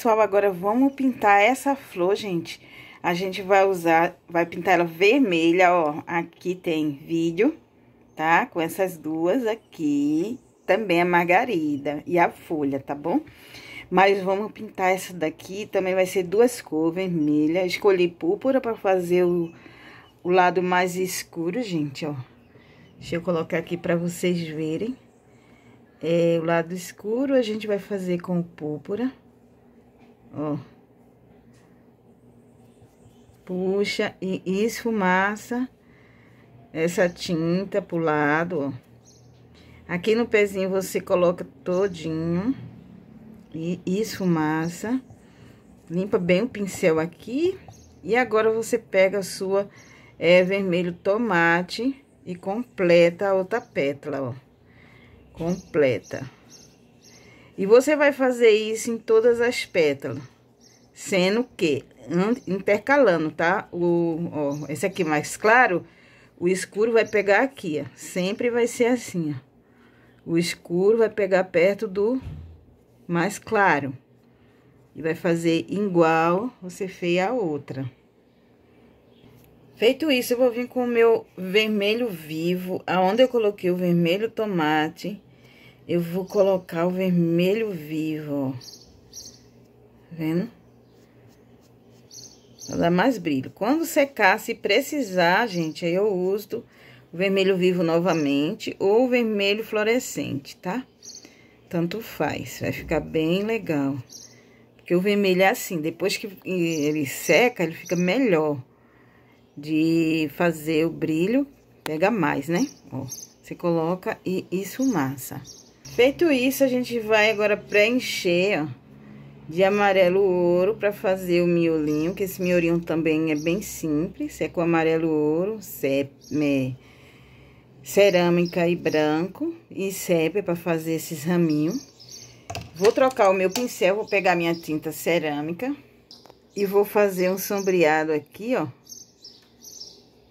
Pessoal, agora vamos pintar essa flor, gente. A gente vai usar, vai pintar ela vermelha, ó. Aqui tem vídeo, tá? Com essas duas aqui. Também a margarida e a folha, tá bom? Mas vamos pintar essa daqui, também vai ser duas cores, vermelha. Escolhi púrpura para fazer o, o lado mais escuro, gente, ó. Deixa eu colocar aqui para vocês verem. É, o lado escuro a gente vai fazer com púrpura. Ó. Puxa e esfumaça essa tinta pro lado, ó. Aqui no pezinho você coloca todinho e esfumaça. Limpa bem o pincel aqui. E agora você pega a sua é, vermelho tomate e completa a outra pétala, ó. Completa. E você vai fazer isso em todas as pétalas, sendo que, intercalando, tá? O, ó, esse aqui mais claro, o escuro vai pegar aqui, ó. Sempre vai ser assim, ó. O escuro vai pegar perto do mais claro. E vai fazer igual você fez a outra. Feito isso, eu vou vir com o meu vermelho vivo, aonde eu coloquei o vermelho tomate eu vou colocar o vermelho vivo, ó. Tá vendo? Pra dar mais brilho. Quando secar, se precisar, gente, aí eu uso o vermelho vivo novamente ou o vermelho fluorescente, tá? Tanto faz, vai ficar bem legal. Porque o vermelho é assim, depois que ele seca, ele fica melhor de fazer o brilho, pega mais, né? Ó, você coloca e isso massa. Feito isso, a gente vai agora preencher, ó, de amarelo ouro para fazer o miolinho, que esse miolinho também é bem simples, é com amarelo ouro, sepe, cerâmica e branco, e sepe para fazer esses raminhos. Vou trocar o meu pincel, vou pegar minha tinta cerâmica e vou fazer um sombreado aqui, ó,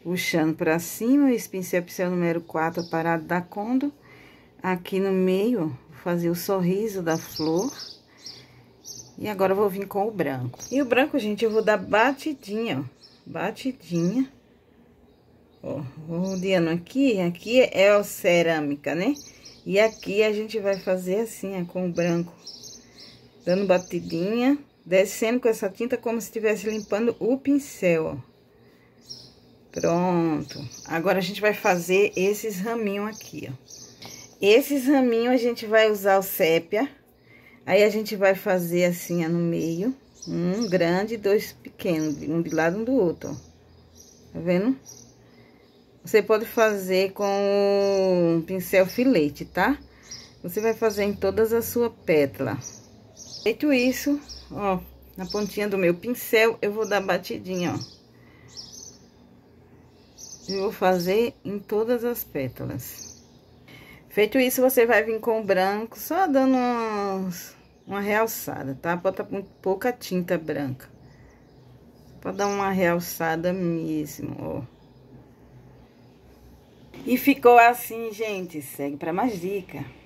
puxando para cima, esse pincel é pincel número 4 parado da Condo. Aqui no meio, vou fazer o sorriso da flor. E agora, eu vou vir com o branco. E o branco, gente, eu vou dar batidinha, ó. Batidinha. Ó, rodeando aqui. Aqui é a cerâmica, né? E aqui, a gente vai fazer assim, ó, com o branco. Dando batidinha. Descendo com essa tinta como se estivesse limpando o pincel, ó. Pronto. Agora, a gente vai fazer esses raminhos aqui, ó. Esses raminhos a gente vai usar o sépia. Aí, a gente vai fazer assim, ó, no meio. Um grande e dois pequenos, um de lado, um do outro, ó. Tá vendo? Você pode fazer com o pincel filete, tá? Você vai fazer em todas as suas pétalas. Feito isso, ó, na pontinha do meu pincel, eu vou dar batidinha, ó. Eu vou fazer em todas as pétalas. Feito isso, você vai vir com o branco, só dando uns, uma realçada, tá? Bota pouca tinta branca. Pra dar uma realçada mesmo, ó. E ficou assim, gente. Segue para mais dica.